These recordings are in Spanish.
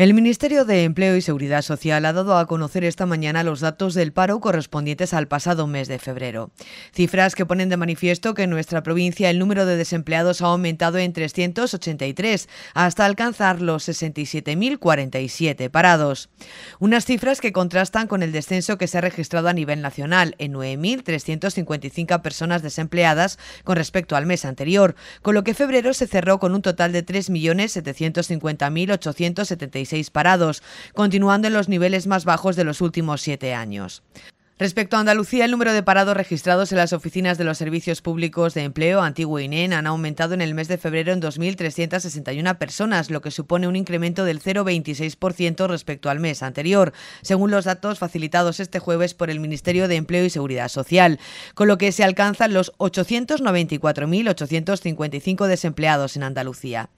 El Ministerio de Empleo y Seguridad Social ha dado a conocer esta mañana los datos del paro correspondientes al pasado mes de febrero. Cifras que ponen de manifiesto que en nuestra provincia el número de desempleados ha aumentado en 383 hasta alcanzar los 67.047 parados. Unas cifras que contrastan con el descenso que se ha registrado a nivel nacional en 9.355 personas desempleadas con respecto al mes anterior, con lo que febrero se cerró con un total de 3.750.877 parados, continuando en los niveles más bajos de los últimos siete años. Respecto a Andalucía, el número de parados registrados en las oficinas de los servicios públicos de empleo antiguo INEN han aumentado en el mes de febrero en 2.361 personas, lo que supone un incremento del 0,26% respecto al mes anterior, según los datos facilitados este jueves por el Ministerio de Empleo y Seguridad Social, con lo que se alcanzan los 894.855 desempleados en Andalucía.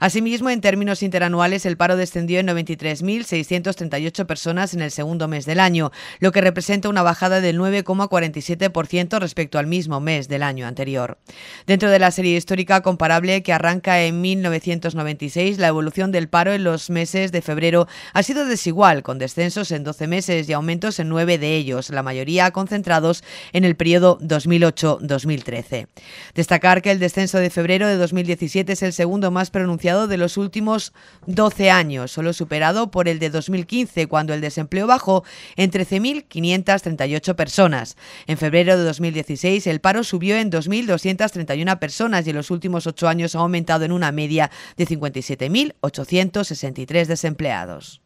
Asimismo, en términos interanuales, el paro descendió en 93.638 personas en el segundo mes del año, lo que representa una bajada del 9,47% respecto al mismo mes del año anterior. Dentro de la serie histórica comparable que arranca en 1996, la evolución del paro en los meses de febrero ha sido desigual, con descensos en 12 meses y aumentos en 9 de ellos, la mayoría concentrados en el periodo 2008-2013. Destacar que el descenso de febrero de 2017 es el segundo más pronunciado de los últimos 12 años, solo superado por el de 2015, cuando el desempleo bajó en 13.530 personas. En febrero de 2016 el paro subió en 2.231 personas y en los últimos ocho años ha aumentado en una media de 57.863 desempleados.